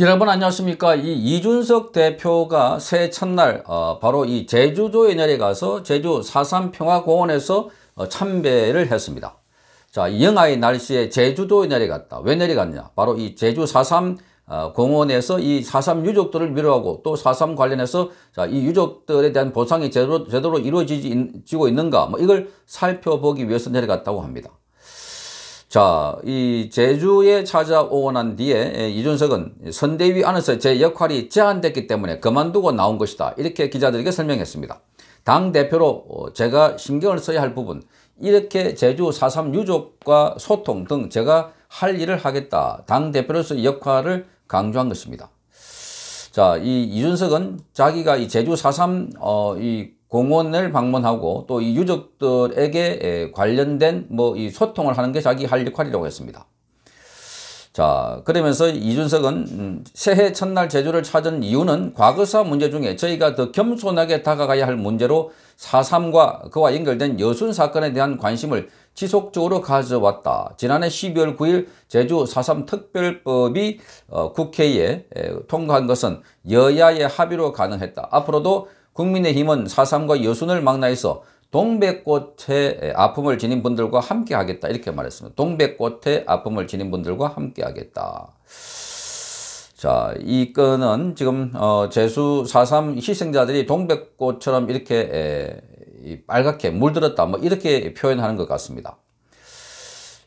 여러분 안녕하십니까 이 이준석 대표가 새해 첫날 어, 바로 이제주도의 내려가서 제주 사삼평화공원에서 어, 참배를 했습니다 자 영하의 날씨에 제주도의 내려갔다 왜 내려갔냐 바로 이 제주 사삼 어, 공원에서 이 사삼 유족들을 위로하고 또 사삼 관련해서 자, 이 유족들에 대한 보상이 제대로, 제대로 이루어지고 있는가 뭐 이걸 살펴보기 위해서 내려갔다고 합니다. 자, 이 제주에 찾아오고 난 뒤에 예, 이준석은 선대위 안에서 제 역할이 제한됐기 때문에 그만두고 나온 것이다. 이렇게 기자들에게 설명했습니다. 당대표로 어, 제가 신경을 써야 할 부분, 이렇게 제주 4.3 유족과 소통 등 제가 할 일을 하겠다. 당대표로서 역할을 강조한 것입니다. 자, 이 이준석은 자기가 이 제주 4.3, 어, 이 공원을 방문하고 또 이 유족들에게 관련된 뭐 이 소통을 하는 게 자기 할 역할이라고 했습니다. 자 그러면서 이준석은 음, 새해 첫날 제주를 찾은 이유는 과거사 문제 중에 저희가 더 겸손하게 다가가야 할 문제로 사삼과 그와 연결된 여순 사건에 대한 관심을 지속적으로 가져왔다. 지난해 12월 9일 제주 사삼 특별법이 어, 국회에 통과한 것은 여야의 합의로 가능했다. 앞으로도 국민의힘은 4.3과 여순을 망라해서 동백꽃의 아픔을 지닌 분들과 함께 하겠다 이렇게 말했습니다. 동백꽃의 아픔을 지닌 분들과 함께 하겠다. 자, 이 건은 지금 어, 제수 4.3 희생자들이 동백꽃처럼 이렇게 에, 빨갛게 물들었다 뭐 이렇게 표현하는 것 같습니다.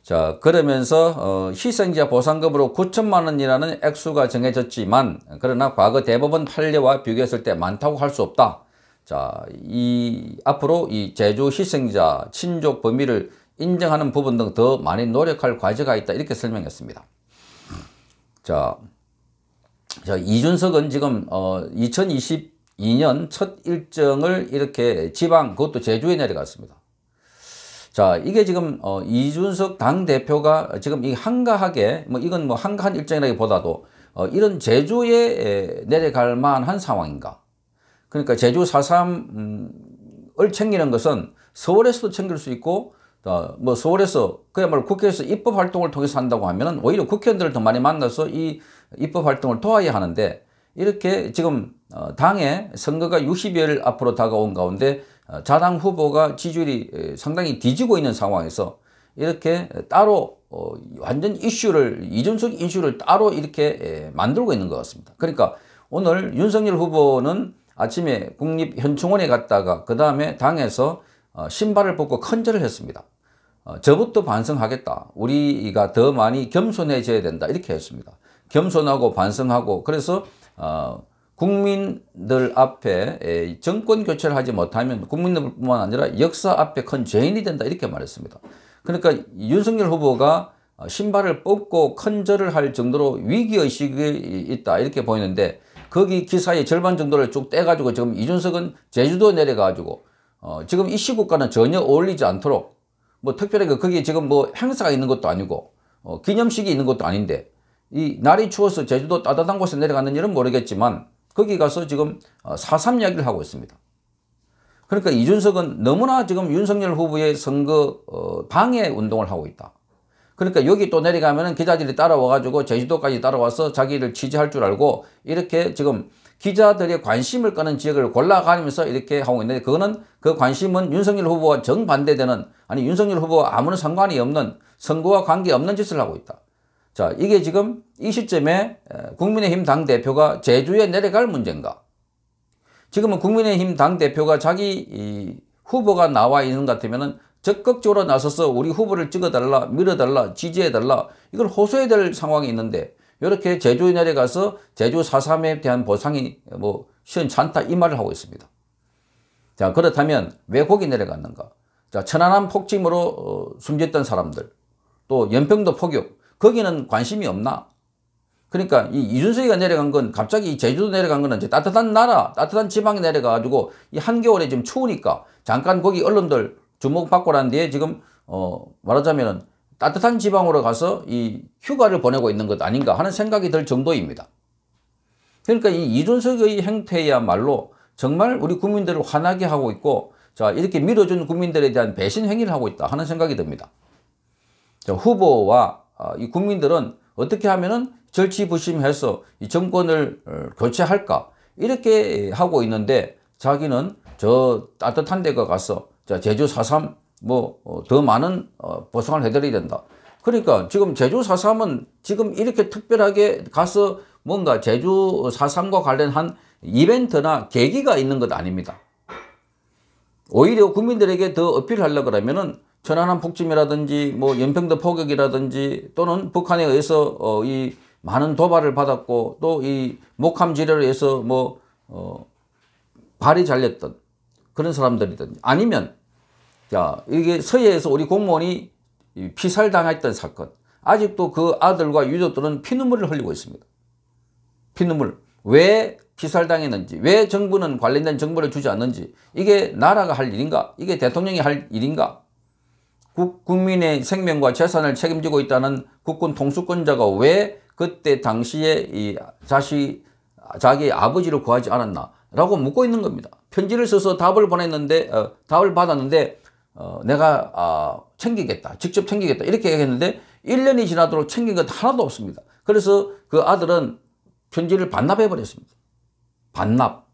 자 그러면서 어, 희생자 보상금으로 9천만 원이라는 액수가 정해졌지만 그러나 과거 대법원 판례와 비교했을 때 많다고 할 수 없다. 자, 이 앞으로 이 제주 희생자 친족 범위를 인정하는 부분 등 더 많이 노력할 과제가 있다 이렇게 설명했습니다. 자, 자 이준석은 지금 어, 2022년 첫 일정을 이렇게 지방 그것도 제주에 내려갔습니다. 자, 이게 지금 어, 이준석 당대표가 지금 이 한가하게 뭐 이건 뭐 한가한 일정이라기보다도 어, 이런 제주에 내려갈 만한 상황인가. 그러니까 제주 4.3을 음, 챙기는 것은 서울에서도 챙길 수 있고 어, 뭐 서울에서 그야말로 국회에서 입법 활동을 통해서 한다고 하면 오히려 국회의원들을 더 많이 만나서 이 입법 활동을 도와야 하는데 이렇게 지금 어, 당의 선거가 6 0일 앞으로 다가온 가운데 어, 자당 후보가 지지율이 상당히 뒤지고 있는 상황에서 이렇게 따로 어, 완전 이슈를 이준석 이슈를 따로 이렇게 만들고 있는 것 같습니다. 그러니까 오늘 윤석열 후보는 아침에 국립현충원에 갔다가 그 다음에 당에서 어, 신발을 벗고 컨절을 했습니다. 저부터 반성하겠다. 우리가 더 많이 겸손해져야 된다. 이렇게 했습니다. 겸손하고 반성하고 그래서 어, 국민들 앞에 정권 교체를 하지 못하면 국민들뿐만 아니라 역사 앞에 큰 죄인이 된다 이렇게 말했습니다. 그러니까 윤석열 후보가 어, 신발을 뽑고 큰절을 할 정도로 위기의식이 있다 이렇게 보이는데 거기 기사의 절반 정도를 쭉 떼가지고 지금 이준석은 제주도 내려가지고 어 지금 이 시국과는 전혀 어울리지 않도록 뭐 특별하게 그 거기 지금 뭐 행사가 있는 것도 아니고 어 기념식이 있는 것도 아닌데 이 날이 추워서 제주도 따뜻한 곳에 내려가는 일은 모르겠지만 거기 가서 지금 어, 사삼 이야기를 하고 있습니다. 그러니까 이준석은 너무나 지금 윤석열 후보의 선거 어, 방해 운동을 하고 있다. 그러니까 여기 또내려가면 기자들이 따라와가지고 제주도까지 따라와서 자기를 취재할 줄 알고 이렇게 지금 기자들의 관심을 끄는 지역을 골라가면서 이렇게 하고 있는데 그거는 그 관심은 윤석열 후보와 정반대되는 아니 윤석열 후보와 아무런 상관이 없는 선거와 관계없는 짓을 하고 있다. 자, 이게 지금 이 시점에 국민의힘 당대표가 제주에 내려갈 문제인가? 지금은 국민의힘 당대표가 자기 후보가 나와 있는 것 같으면 적극적으로 나서서 우리 후보를 찍어달라, 밀어달라, 지지해달라 이걸 호소해야 될 상황이 있는데 이렇게 제주에 내려가서 제주 4.3에 대한 보상이 뭐 시원찮다 이 말을 하고 있습니다. 자 그렇다면 왜 거기 내려갔는가? 자 천안함 폭침으로 어, 숨졌던 사람들 또 연평도 폭격 거기는 관심이 없나? 그러니까 이 이준석이가 내려간 건 갑자기 제주도 내려간 건 이제 따뜻한 나라, 따뜻한 지방에 내려가가지고 이 한겨울에 지금 추우니까 잠깐 거기 언론들 주목받고 난 뒤에 지금 어 말하자면은 따뜻한 지방으로 가서 이 휴가를 보내고 있는 것 아닌가 하는 생각이 들 정도입니다. 그러니까 이 이준석의 행태야말로 정말 우리 국민들을 화나게 하고 있고 자 이렇게 밀어준 국민들에 대한 배신 행위를 하고 있다 하는 생각이 듭니다. 자, 후보와 어, 이 국민들은 어떻게 하면은 절치부심해서 이 정권을 어, 교체할까 이렇게 하고 있는데 자기는 저 따뜻한 데가 가서 제주 4.3 뭐더 어, 많은 보상을 해드려야 된다. 그러니까 지금 제주 4.3은 지금 이렇게 특별하게 가서 뭔가 제주 4.3과 관련한 이벤트나 계기가 있는 것 아닙니다. 오히려 국민들에게 더 어필하려고 그러면은 천안함 폭침이라든지뭐 연평도 포격이라든지 또는 북한에 의해서 어, 이 많은 도발을 받았고 또 이 목함 지뢰로 해서 뭐 어, 발이 잘렸던 그런 사람들이든지 아니면 자 이게 서해에서 우리 공무원이 피살당했던 사건 아직도 그 아들과 유족들은 피눈물을 흘리고 있습니다. 피눈물 왜 피살당했는지 왜 정부는 관련된 정보를 주지 않는지 이게 나라가 할 일인가 이게 대통령이 할 일인가 국민의 생명과 재산을 책임지고 있다는 국군 통수권자가 왜 그때 당시에 이 자식, 자기 아버지를 구하지 않았나 라고 묻고 있는 겁니다. 편지를 써서 답을 보냈는데, 어, 답을 받았는데, 어, 내가 아, 챙기겠다, 직접 챙기겠다 이렇게 얘기했는데 1년이 지나도록 챙긴 것 하나도 없습니다. 그래서 그 아들은 편지를 반납해버렸습니다. 반납.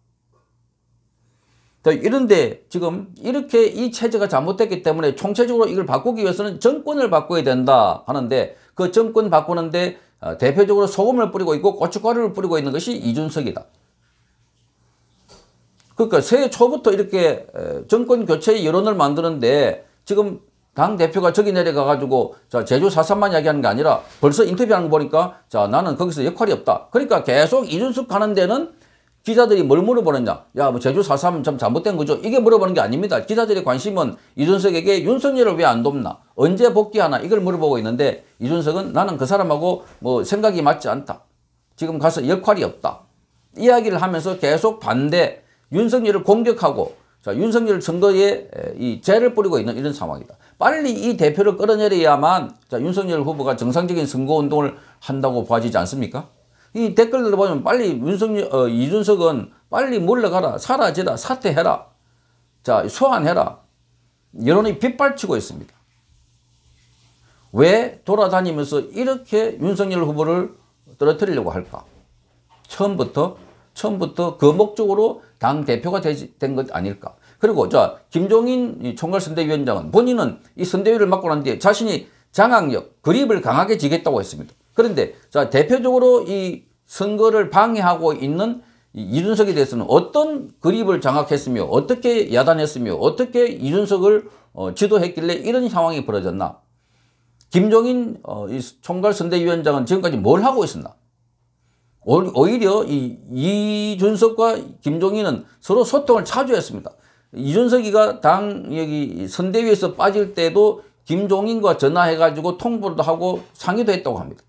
이런데 지금 이렇게 이 체제가 잘못됐기 때문에 총체적으로 이걸 바꾸기 위해서는 정권을 바꿔야 된다 하는데 그 정권 바꾸는데 어, 대표적으로 소금을 뿌리고 있고 고춧가루를 뿌리고 있는 것이 이준석이다. 그러니까 새해 초부터 이렇게 정권 교체의 여론을 만드는데 지금 당대표가 저기 내려가가지고 자 제주 4.3만 이야기하는 게 아니라 벌써 인터뷰하는 거 보니까 자 나는 거기서 역할이 없다. 그러니까 계속 이준석 가는 데는 기자들이 뭘 물어보느냐 야뭐 제주 4.3참 잘못된 거죠 이게 물어보는 게 아닙니다 기자들의 관심은 이준석에게 윤석열을 왜 안 돕나 언제 복귀하나 이걸 물어보고 있는데 이준석은 나는 그 사람하고 뭐 생각이 맞지 않다 지금 가서 역할이 없다 이야기를 하면서 계속 반대 윤석열을 공격하고 자, 윤석열 선거에 이 죄를 뿌리고 있는 이런 상황이다. 빨리 이 대표를 끌어내려야만 자, 윤석열 후보가 정상적인 선거운동을 한다고 봐지지 않습니까? 이 댓글들 보면 빨리 윤석열, 어, 이준석은 빨리 물러가라, 사라지라, 사퇴해라, 자, 소환해라. 여론이 빗발치고 있습니다. 왜 돌아다니면서 이렇게 윤석열 후보를 떨어뜨리려고 할까? 처음부터, 처음부터 그 목적으로 당 대표가 된 것 아닐까? 그리고 자, 김종인 총괄선대위원장은 본인은 이 선대위를 맡고 난 뒤에 자신이 장악력, 그립을 강하게 지겠다고 했습니다. 그런데 자 대표적으로 이 선거를 방해하고 있는 이준석에 대해서는 어떤 그립을 장악했으며 어떻게 야단했으며 어떻게 이준석을 어, 지도했길래 이런 상황이 벌어졌나 김종인 어, 총괄선대위원장은 지금까지 뭘 하고 있었나 오히려 이, 이준석과 김종인은 서로 소통을 자주 했습니다 이준석이가 당 여기 선대위에서 빠질 때도 김종인과 전화해가지고 통보도 하고 상의도 했다고 합니다.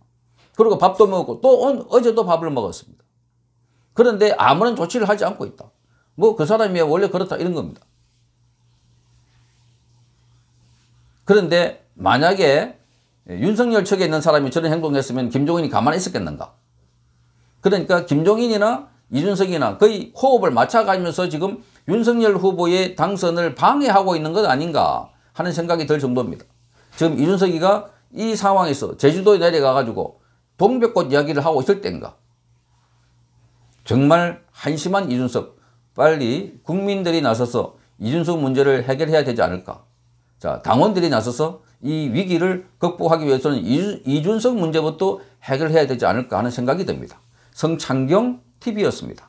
그리고 밥도 먹고또 온, 어제도 밥을 먹었습니다. 그런데 아무런 조치를 하지 않고 있다. 뭐 그 사람이 원래 그렇다 이런 겁니다. 그런데 만약에 윤석열 측에 있는 사람이 저런 행동했으면 김종인이 가만히 있었겠는가? 그러니까 김종인이나 이준석이나 거의 호흡을 맞춰가면서 지금 윤석열 후보의 당선을 방해하고 있는 것 아닌가 하는 생각이 들 정도입니다. 지금 이준석이가 이 상황에서 제주도에 내려가가지고 동백꽃 이야기를 하고 있을 때인가. 정말 한심한 이준석. 빨리 국민들이 나서서 이준석 문제를 해결해야 되지 않을까. 자, 당원들이 나서서 이 위기를 극복하기 위해서는 이준석 문제부터 해결해야 되지 않을까 하는 생각이 듭니다. 성창경 TV였습니다.